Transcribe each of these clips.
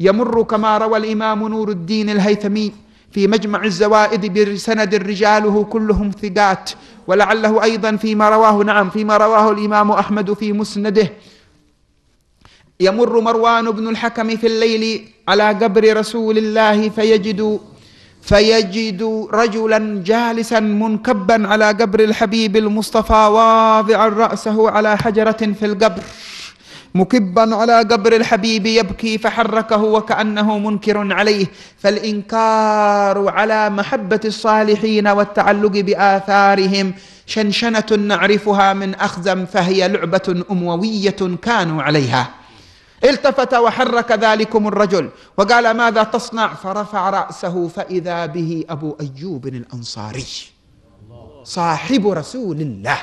يمر كما روى الإمام نور الدين الهيثمي في مجمع الزوائد بسند رجاله كلهم ثقات ولعله أيضا فيما رواه نعم فيما رواه الإمام أحمد في مسنده يمر مروان بن الحكم في الليل على قبر رسول الله فيجد فيجد رجلا جالسا منكبا على قبر الحبيب المصطفى واضعا رأسه على حجرة في القبر مكبا على قبر الحبيب يبكي فحركه وكانه منكر عليه فالانكار على محبه الصالحين والتعلق باثارهم شنشنه نعرفها من اخزم فهي لعبه امويه كانوا عليها التفت وحرك ذلكم الرجل وقال ماذا تصنع فرفع راسه فاذا به ابو ايوب الانصاري صاحب رسول الله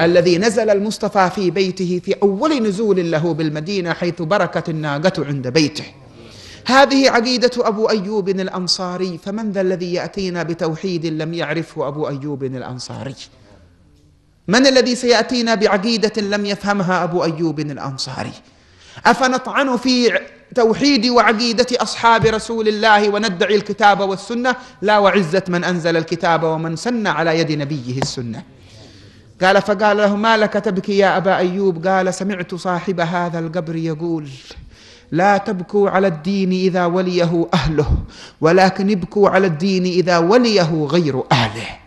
الذي نزل المصطفى في بيته في أول نزول له بالمدينة حيث بركت الناقة عند بيته هذه عقيدة أبو أيوب الأنصاري فمن ذا الذي يأتينا بتوحيد لم يعرفه أبو أيوب الأنصاري من الذي سيأتينا بعقيدة لم يفهمها أبو أيوب الأنصاري أفنطعن في توحيد وعقيدة أصحاب رسول الله وندعي الكتاب والسنة لا وعزة من أنزل الكتاب ومن سن على يد نبيه السنة قال فقال له ما لك تبكي يا أبا أيوب قال سمعت صاحب هذا القبر يقول لا تبكوا على الدين إذا وليه أهله ولكن ابكوا على الدين إذا وليه غير أهله